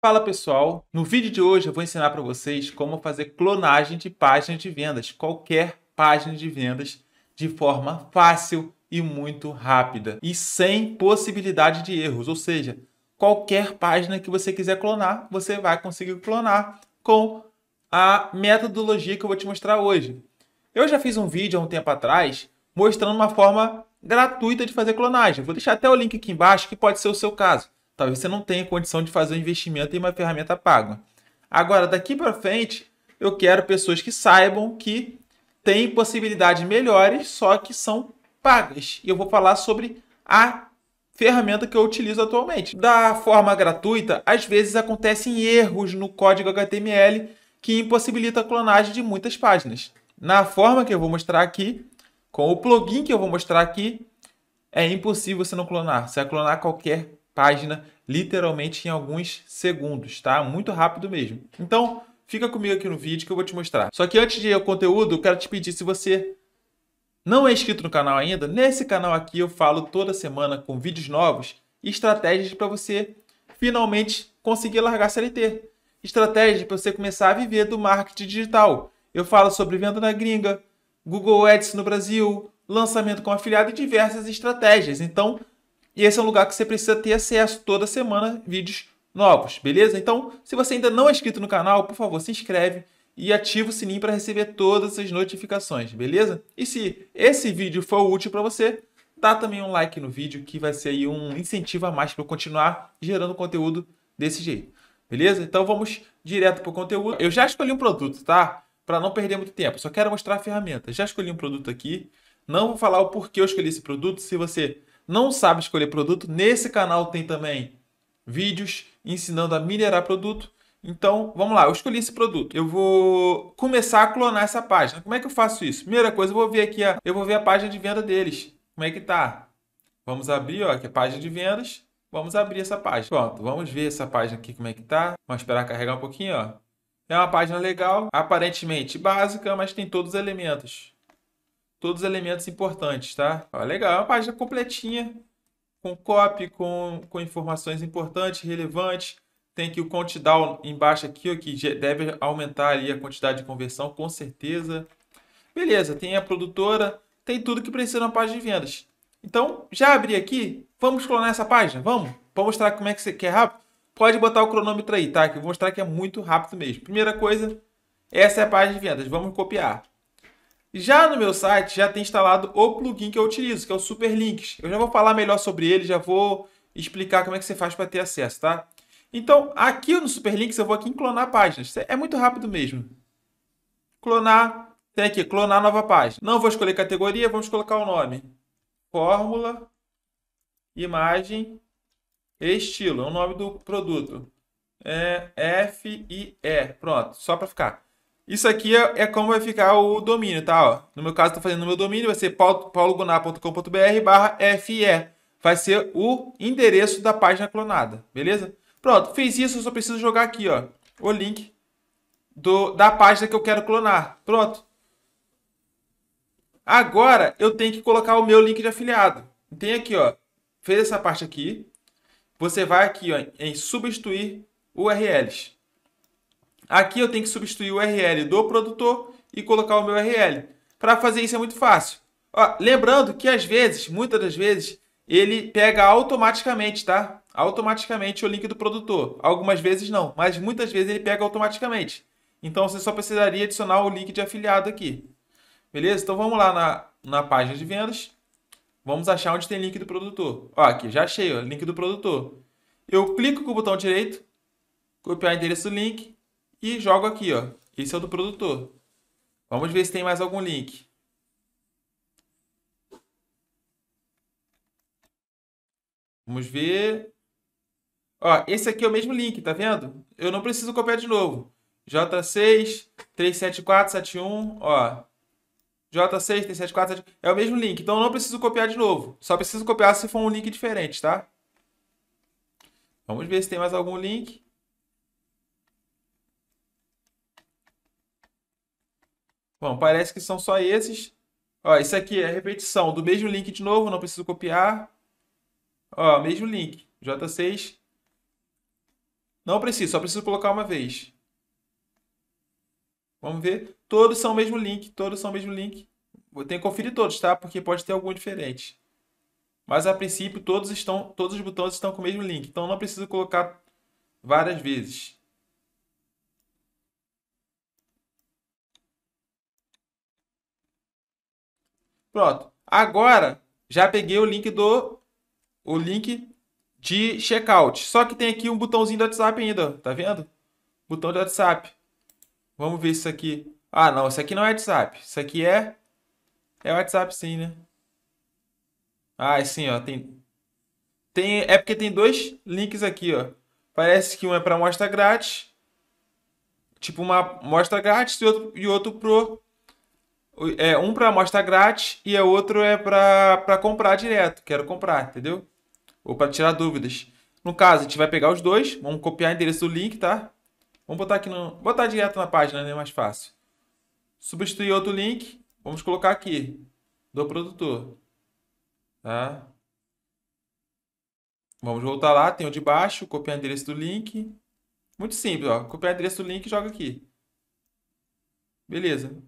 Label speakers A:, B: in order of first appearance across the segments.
A: Fala pessoal, no vídeo de hoje eu vou ensinar para vocês como fazer clonagem de páginas de vendas, qualquer página de vendas, de forma fácil e muito rápida e sem possibilidade de erros, ou seja, qualquer página que você quiser clonar, você vai conseguir clonar com a metodologia que eu vou te mostrar hoje. Eu já fiz um vídeo há um tempo atrás mostrando uma forma gratuita de fazer clonagem. Vou deixar até o link aqui embaixo que pode ser o seu caso. Talvez você não tenha condição de fazer um investimento em uma ferramenta paga. Agora, daqui para frente, eu quero pessoas que saibam que tem possibilidades melhores, só que são pagas. E eu vou falar sobre a ferramenta que eu utilizo atualmente. Da forma gratuita, às vezes acontecem erros no código HTML que impossibilita a clonagem de muitas páginas. Na forma que eu vou mostrar aqui, com o plugin que eu vou mostrar aqui, é impossível você não clonar. Você vai clonar qualquer página literalmente em alguns segundos, tá? Muito rápido mesmo. Então, fica comigo aqui no vídeo que eu vou te mostrar. Só que antes de ir ao conteúdo, eu quero te pedir se você não é inscrito no canal ainda, nesse canal aqui eu falo toda semana com vídeos novos e estratégias para você finalmente conseguir largar CLT. Estratégias para você começar a viver do marketing digital. Eu falo sobre venda na gringa, Google Ads no Brasil, lançamento com afiliado e diversas estratégias. Então, e esse é um lugar que você precisa ter acesso toda semana, vídeos novos, beleza? Então, se você ainda não é inscrito no canal, por favor, se inscreve e ativa o sininho para receber todas as notificações, beleza? E se esse vídeo for útil para você, dá também um like no vídeo que vai ser aí um incentivo a mais para eu continuar gerando conteúdo desse jeito. Beleza? Então vamos direto para o conteúdo. Eu já escolhi um produto, tá? Para não perder muito tempo. Só quero mostrar a ferramenta. Já escolhi um produto aqui. Não vou falar o porquê eu escolhi esse produto. Se você não sabe escolher produto, nesse canal tem também vídeos ensinando a minerar produto. Então, vamos lá, eu escolhi esse produto. Eu vou começar a clonar essa página. Como é que eu faço isso? Primeira coisa, eu vou ver aqui, a, eu vou ver a página de venda deles. Como é que tá? Vamos abrir, ó, aqui a página de vendas. Vamos abrir essa página. Pronto, vamos ver essa página aqui como é que tá. Vamos esperar carregar um pouquinho, ó. É uma página legal, aparentemente básica, mas tem todos os elementos todos os elementos importantes, tá? Ó, legal, é uma página completinha, com copy, com, com informações importantes, relevantes. Tem aqui o countdown embaixo aqui, ó, que deve aumentar ali a quantidade de conversão, com certeza. Beleza, tem a produtora, tem tudo que precisa na página de vendas. Então, já abri aqui, vamos clonar essa página, vamos? Para mostrar como é que você quer rápido. Pode botar o cronômetro aí, tá? Que eu vou mostrar que é muito rápido mesmo. Primeira coisa, essa é a página de vendas, vamos copiar. Já no meu site já tem instalado o plugin que eu utilizo, que é o Superlinks. Eu já vou falar melhor sobre ele, já vou explicar como é que você faz para ter acesso, tá? Então, aqui no Superlinks eu vou aqui em clonar páginas. É muito rápido mesmo. Clonar, tem aqui, clonar nova página. Não vou escolher categoria, vamos colocar o nome. Fórmula, imagem, estilo, é o nome do produto. É, F e E, pronto, só para ficar. Isso aqui é, é, como vai ficar o domínio, tá? Ó, no meu caso, estou fazendo no meu domínio, vai ser paulogunar.com.br barra FE. Vai ser o endereço da página clonada, beleza? Pronto, fiz isso, eu só preciso jogar aqui, ó, o link do, da página que eu quero clonar. Pronto. Agora, eu tenho que colocar o meu link de afiliado. Tem aqui, ó, fez essa parte aqui, você vai aqui ó, em substituir URLs. Aqui eu tenho que substituir o URL do produtor e colocar o meu URL. Para fazer isso é muito fácil. Ó, lembrando que às vezes, muitas das vezes, ele pega automaticamente, tá? Automaticamente o link do produtor. Algumas vezes não, mas muitas vezes ele pega automaticamente. Então você só precisaria adicionar o link de afiliado aqui. Beleza? Então vamos lá na, na página de vendas. Vamos achar onde tem link do produtor. Ó, aqui, já achei, ó, link do produtor. Eu clico com o botão direito, copiar o endereço do link, e jogo aqui, ó. Esse é o do produtor. Vamos ver se tem mais algum link. Vamos ver. Ó, esse aqui é o mesmo link, tá vendo? Eu não preciso copiar de novo. J6 37471, ó. J6 é o mesmo link, então eu não preciso copiar de novo. Só preciso copiar se for um link diferente, tá? Vamos ver se tem mais algum link. Bom, parece que são só esses. Ó, isso aqui é repetição do mesmo link de novo, não preciso copiar. Ó, mesmo link, J6. Não preciso, só preciso colocar uma vez. Vamos ver. Todos são o mesmo link, todos são o mesmo link. Vou ter que conferir todos, tá? Porque pode ter algum diferente. Mas a princípio todos estão, todos os botões estão com o mesmo link, então não preciso colocar várias vezes. Pronto. Agora, já peguei o link do o link de checkout. Só que tem aqui um botãozinho do WhatsApp ainda, tá vendo? Botão do WhatsApp. Vamos ver isso aqui. Ah, não, isso aqui não é WhatsApp. Isso aqui é é WhatsApp sim, né? Ah, sim, ó, tem tem é porque tem dois links aqui, ó. Parece que um é para mostra grátis, tipo uma mostra grátis e outro e outro pro é, um para amostra grátis e o é outro é para comprar direto. Quero comprar, entendeu? Ou para tirar dúvidas. No caso, a gente vai pegar os dois. Vamos copiar o endereço do link, tá? Vamos botar aqui no... Botar direto na página, né? Mais fácil. Substituir outro link. Vamos colocar aqui. Do produtor. Tá? Vamos voltar lá. Tem o de baixo. Copiar o endereço do link. Muito simples, ó. Copiar o endereço do link e joga aqui. Beleza.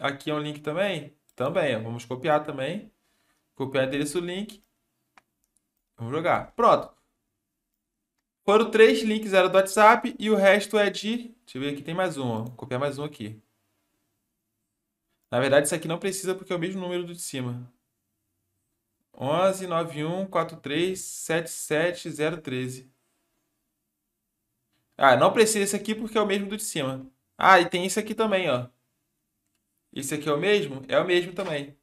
A: Aqui é um link também? Também, ó. vamos copiar também. Copiar endereço link. Vamos jogar. Pronto. Foram três links, era do WhatsApp e o resto é de... Deixa eu ver aqui, tem mais um. Ó. Vou copiar mais um aqui. Na verdade, isso aqui não precisa porque é o mesmo número do de cima. 11 91 43 77013. Ah, não precisa esse aqui porque é o mesmo do de cima. Ah, e tem isso aqui também, ó. Esse aqui é o mesmo? É o mesmo também.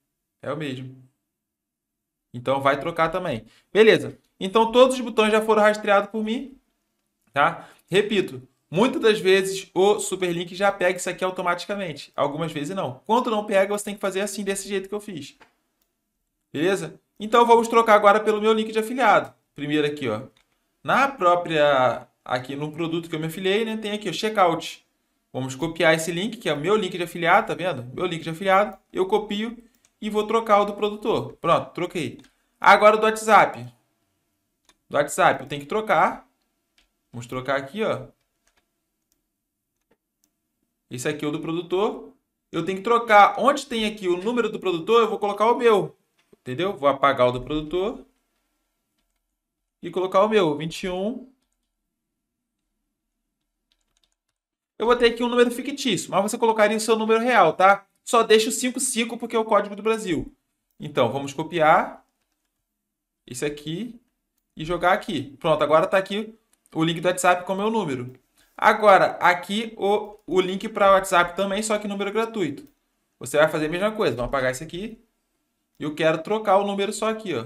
A: É o mesmo. Então vai trocar também. Beleza. Então todos os botões já foram rastreados por mim. Tá? Repito, muitas das vezes o Superlink já pega isso aqui automaticamente. Algumas vezes não. Quando não pega, você tem que fazer assim, desse jeito que eu fiz. Beleza? Então vamos trocar agora pelo meu link de afiliado. Primeiro aqui, ó. Na própria aqui no produto que eu me afiliei, né, tem aqui o checkout. Vamos copiar esse link, que é o meu link de afiliado, tá vendo? Meu link de afiliado, eu copio e vou trocar o do produtor. Pronto, troquei. Agora o do WhatsApp. Do WhatsApp, eu tenho que trocar. Vamos trocar aqui, ó. Esse aqui é o do produtor. Eu tenho que trocar. Onde tem aqui o número do produtor, eu vou colocar o meu. Entendeu? Vou apagar o do produtor. E colocar o meu, 21 Eu botei aqui um número fictício, mas você colocaria o seu número real, tá? Só deixa o 55 porque é o código do Brasil. Então, vamos copiar isso aqui e jogar aqui. Pronto, agora está aqui o link do WhatsApp com o meu número. Agora, aqui o, o link para o WhatsApp também, só que número gratuito. Você vai fazer a mesma coisa. Vamos apagar isso aqui. Eu quero trocar o número só aqui, ó.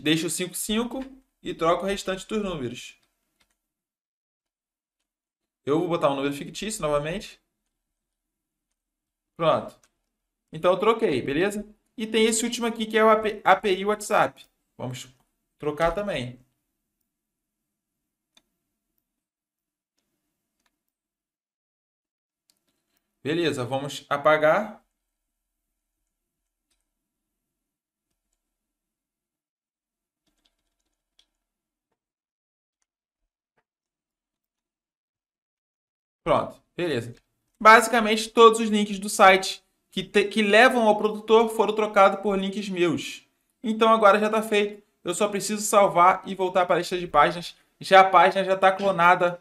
A: Deixa o 55 e troca o restante dos números. Eu vou botar um número fictício novamente. Pronto. Então eu troquei, beleza? E tem esse último aqui que é o API WhatsApp. Vamos trocar também. Beleza, vamos apagar. Pronto, beleza. Basicamente, todos os links do site que, te, que levam ao produtor foram trocados por links meus. Então agora já está feito. Eu só preciso salvar e voltar para a lista de páginas. Já a página já está clonada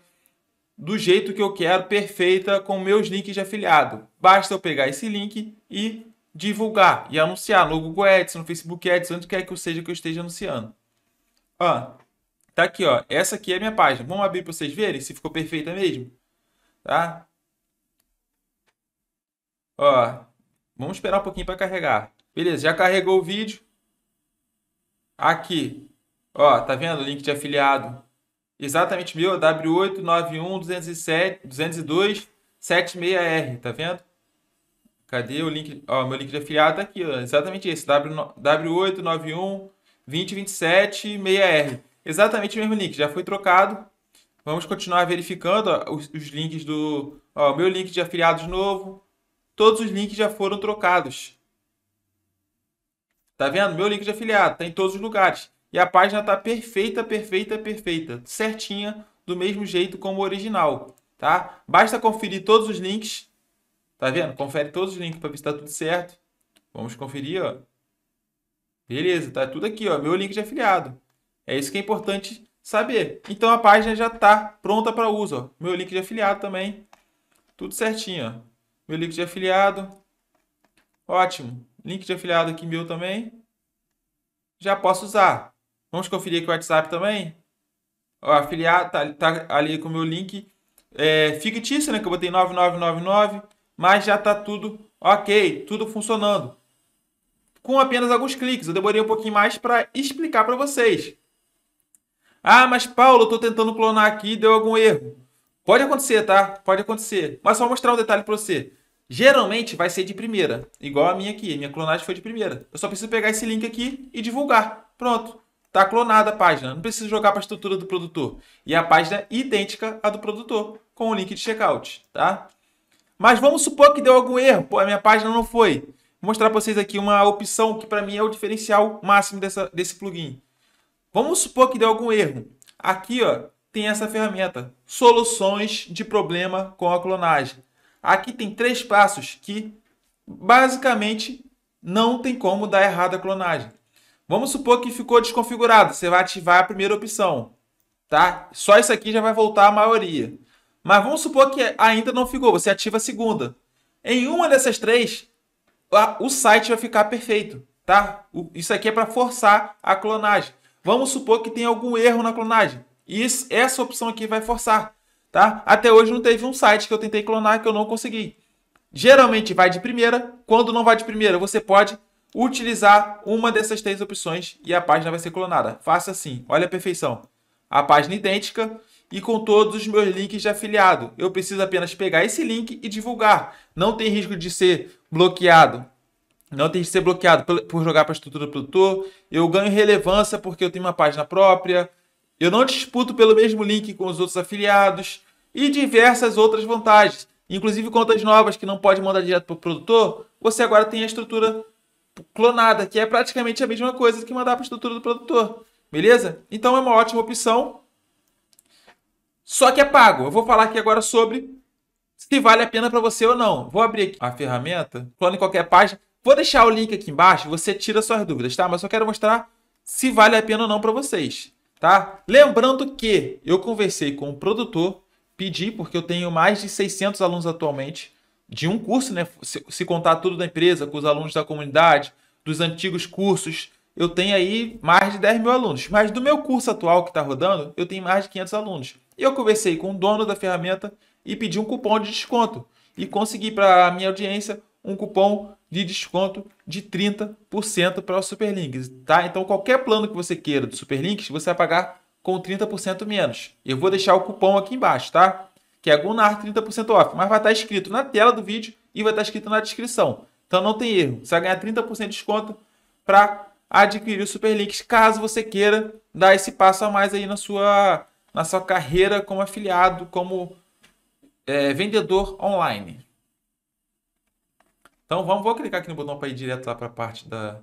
A: do jeito que eu quero, perfeita, com meus links de afiliado. Basta eu pegar esse link e divulgar e anunciar no Google Ads, no Facebook Ads, onde quer que eu seja que eu esteja anunciando. Ah, tá aqui, ó. Essa aqui é a minha página. Vamos abrir para vocês verem se ficou perfeita mesmo? tá? Ó, vamos esperar um pouquinho para carregar. Beleza, já carregou o vídeo. Aqui, ó, tá vendo o link de afiliado? Exatamente meu, W891-202-76R, tá vendo? Cadê o link? Ó, meu link de afiliado tá aqui, ó, exatamente esse, W891-2027-6R. Exatamente o mesmo link, já foi trocado, Vamos continuar verificando ó, os, os, links do. Ó, meu link de afiliados novo. Todos os links já foram trocados. Tá vendo? Meu link de afiliado está em todos os lugares. E a página está perfeita, perfeita, perfeita. Certinha, do mesmo jeito como o original. Tá? Basta conferir todos os links. Tá vendo? Confere todos os links para ver se está tudo certo. Vamos conferir, ó. Beleza, tá tudo aqui, ó. Meu link de afiliado. É isso que é importante saber. Então a página já está pronta para uso. Ó. Meu link de afiliado também. Tudo certinho. Ó. Meu link de afiliado. Ótimo. Link de afiliado aqui meu também. Já posso usar. Vamos conferir aqui o WhatsApp também. O afiliado tá, tá ali com o meu link é, fictício, né? Que eu botei 9999. Mas já está tudo ok. Tudo funcionando. Com apenas alguns cliques. Eu demorei um pouquinho mais para explicar para vocês. Ah, mas Paulo, eu tô tentando clonar aqui, e deu algum erro. Pode acontecer, tá? Pode acontecer. Mas só mostrar um detalhe para você. Geralmente vai ser de primeira, igual a minha aqui. Minha clonagem foi de primeira. Eu só preciso pegar esse link aqui e divulgar. Pronto. Tá clonada a página. Não preciso jogar para a estrutura do produtor. E a página é idêntica à do produtor, com o link de checkout, tá? Mas vamos supor que deu algum erro. Pô, a minha página não foi. Vou mostrar para vocês aqui uma opção que para mim é o diferencial máximo dessa, desse plugin. Vamos supor que deu algum erro. Aqui ó, tem essa ferramenta, soluções de problema com a clonagem. Aqui tem três passos que basicamente não tem como dar errado a clonagem. Vamos supor que ficou desconfigurado, você vai ativar a primeira opção, tá? Só isso aqui já vai voltar a maioria. Mas vamos supor que ainda não ficou, você ativa a segunda. Em uma dessas três, o site vai ficar perfeito, tá? Isso aqui é para forçar a clonagem. Vamos supor que tem algum erro na clonagem. E isso, essa opção aqui vai forçar, tá? Até hoje não teve um site que eu tentei clonar que eu não consegui. Geralmente vai de primeira. Quando não vai de primeira, você pode utilizar uma dessas três opções e a página vai ser clonada. Faça assim. Olha a perfeição. A página idêntica e com todos os meus links de afiliado. Eu preciso apenas pegar esse link e divulgar. Não tem risco de ser bloqueado não tem que ser bloqueado por, por jogar para a estrutura do produtor. Eu ganho relevância porque eu tenho uma página própria. Eu não disputo pelo mesmo link com os outros afiliados. E diversas outras vantagens. Inclusive contas novas que não pode mandar direto para o produtor. Você agora tem a estrutura clonada, que é praticamente a mesma coisa que mandar para a estrutura do produtor. Beleza? Então é uma ótima opção. Só que é pago. Eu vou falar aqui agora sobre se vale a pena para você ou não. Vou abrir aqui a ferramenta, clone qualquer página. Vou deixar o link aqui embaixo, você tira suas dúvidas, tá? Mas só quero mostrar se vale a pena ou não para vocês, tá? Lembrando que eu conversei com o produtor, pedi, porque eu tenho mais de 600 alunos atualmente, de um curso, né? Se, se contar tudo da empresa, com os alunos da comunidade, dos antigos cursos, eu tenho aí mais de 10 mil alunos. Mas do meu curso atual que está rodando, eu tenho mais de 500 alunos. E eu conversei com o dono da ferramenta e pedi um cupom de desconto. E consegui para a minha audiência um cupom de desconto de 30% para o Superlinks, tá? Então qualquer plano que você queira do Superlinks, você vai pagar com 30% menos. Eu vou deixar o cupom aqui embaixo, tá? Que é Gunar 30% off, mas vai estar escrito na tela do vídeo e vai estar escrito na descrição. Então não tem erro. Você vai ganhar 30% de desconto para adquirir o Superlinks, caso você queira dar esse passo a mais aí na sua na sua carreira como afiliado, como é, vendedor online. Então vamos, vou clicar aqui no botão para ir direto lá para a parte da...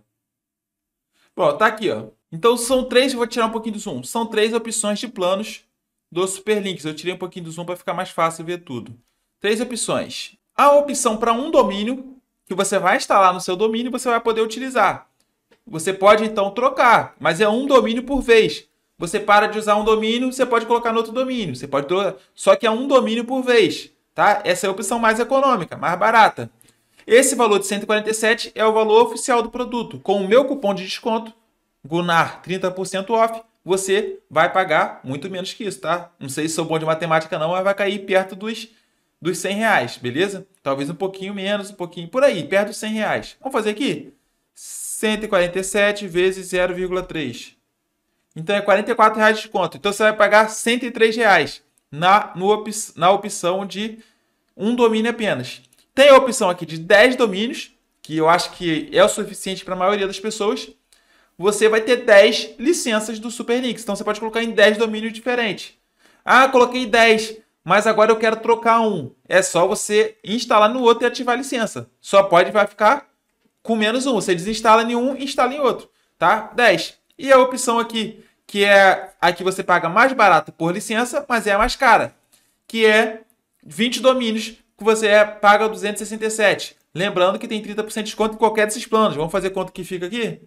A: Bom, tá aqui, ó. Então são três, eu vou tirar um pouquinho do zoom. São três opções de planos do Superlinks. Eu tirei um pouquinho do zoom para ficar mais fácil ver tudo. Três opções. A opção para um domínio, que você vai instalar no seu domínio e você vai poder utilizar. Você pode então trocar, mas é um domínio por vez. Você para de usar um domínio, você pode colocar no outro domínio. Você pode trocar, só que é um domínio por vez, tá? Essa é a opção mais econômica, mais barata. Esse valor de 147 é o valor oficial do produto. Com o meu cupom de desconto, Gunar 30% off, você vai pagar muito menos que isso, tá? Não sei se sou bom de matemática não, mas vai cair perto dos, dos 100 reais, beleza? Talvez um pouquinho menos, um pouquinho por aí, perto dos 100 reais. Vamos fazer aqui? 147 vezes 0,3. Então é 44 reais de desconto. Então você vai pagar 103 reais na, no, na opção de um domínio apenas. Tem a opção aqui de 10 domínios, que eu acho que é o suficiente para a maioria das pessoas. Você vai ter 10 licenças do Supernix. Então você pode colocar em 10 domínios diferentes. Ah, coloquei 10, mas agora eu quero trocar um. É só você instalar no outro e ativar a licença. Só pode vai ficar com menos um. Você desinstala em um e instala em outro, tá? 10. E a opção aqui, que é a que você paga mais barato por licença, mas é a mais cara, que é 20 domínios que você é, paga 267. Lembrando que tem 30% de desconto em qualquer desses planos. Vamos fazer quanto que fica aqui?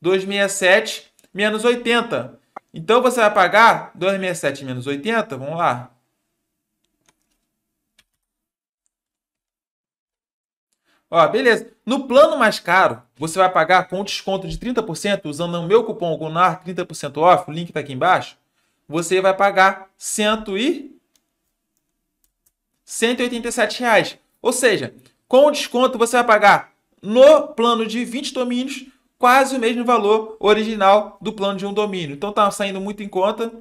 A: 267 menos 80. Então você vai pagar 267 menos 80, vamos lá. Ó, beleza. No plano mais caro, você vai pagar com desconto de 30% usando o meu cupom GUNAR 30% off, o link está aqui embaixo. Você vai pagar 100 e 187 reais. Ou seja, com o desconto você vai pagar no plano de 20 domínios quase o mesmo valor original do plano de um domínio. Então está saindo muito em conta.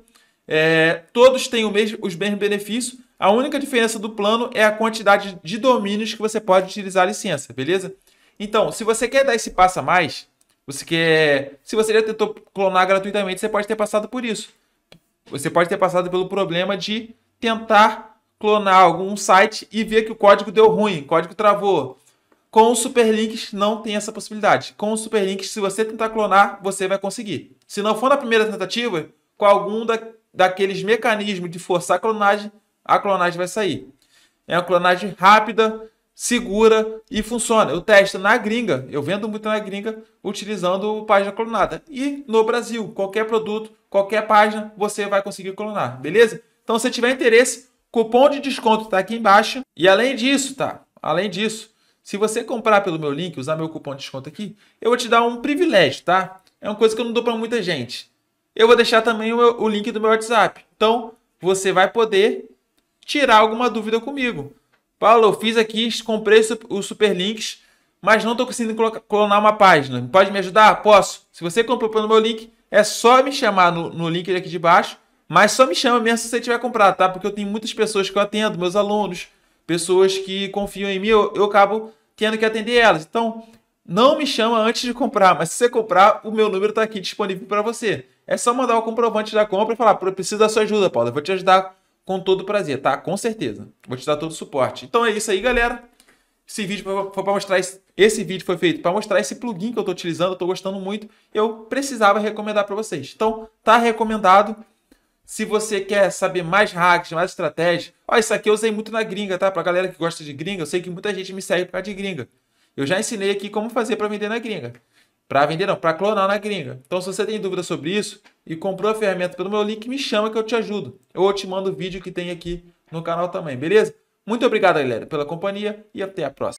A: É, todos têm o mesmo, os mesmos benefícios. A única diferença do plano é a quantidade de domínios que você pode utilizar a licença, beleza? Então, se você quer dar esse passo a mais, você quer. Se você já tentou clonar gratuitamente, você pode ter passado por isso. Você pode ter passado pelo problema de tentar clonar algum site e ver que o código deu ruim, código travou. Com os superlinks não tem essa possibilidade. Com os superlinks, se você tentar clonar, você vai conseguir. Se não for na primeira tentativa, com algum da, daqueles mecanismos de forçar a clonagem, a clonagem vai sair. É uma clonagem rápida, segura e funciona. Eu testo na gringa, eu vendo muito na gringa utilizando página clonada. E no Brasil, qualquer produto, qualquer página, você vai conseguir clonar, beleza? Então, se tiver interesse, Cupom de desconto está aqui embaixo. E além disso, tá? Além disso, se você comprar pelo meu link, usar meu cupom de desconto aqui, eu vou te dar um privilégio, tá? É uma coisa que eu não dou para muita gente. Eu vou deixar também o, meu, o link do meu WhatsApp. Então, você vai poder tirar alguma dúvida comigo. Paulo, eu fiz aqui, comprei os superlinks, mas não estou conseguindo clonar uma página. Pode me ajudar? Posso. Se você comprou pelo meu link, é só me chamar no, no link aqui de baixo mas só me chama mesmo se você tiver comprado, tá? Porque eu tenho muitas pessoas que eu atendo, meus alunos, pessoas que confiam em mim, eu, eu acabo tendo que atender elas. Então, não me chama antes de comprar, mas se você comprar, o meu número está aqui disponível para você. É só mandar o comprovante da compra e falar: preciso da sua ajuda, Paulo. Eu vou te ajudar com todo prazer, tá? Com certeza. Vou te dar todo o suporte. Então é isso aí, galera. Esse vídeo foi para mostrar esse, esse vídeo foi feito para mostrar esse plugin que eu estou utilizando, eu estou gostando muito. Eu precisava recomendar para vocês. Então, tá recomendado. Se você quer saber mais hacks, mais estratégias, ó, isso aqui eu usei muito na gringa, tá? Pra galera que gosta de gringa, eu sei que muita gente me segue por causa de gringa. Eu já ensinei aqui como fazer para vender na gringa. Para vender não, para clonar na gringa. Então, se você tem dúvida sobre isso e comprou a ferramenta pelo meu link, me chama que eu te ajudo. Ou eu te mando o vídeo que tem aqui no canal também, beleza? Muito obrigado, galera, pela companhia e até a próxima.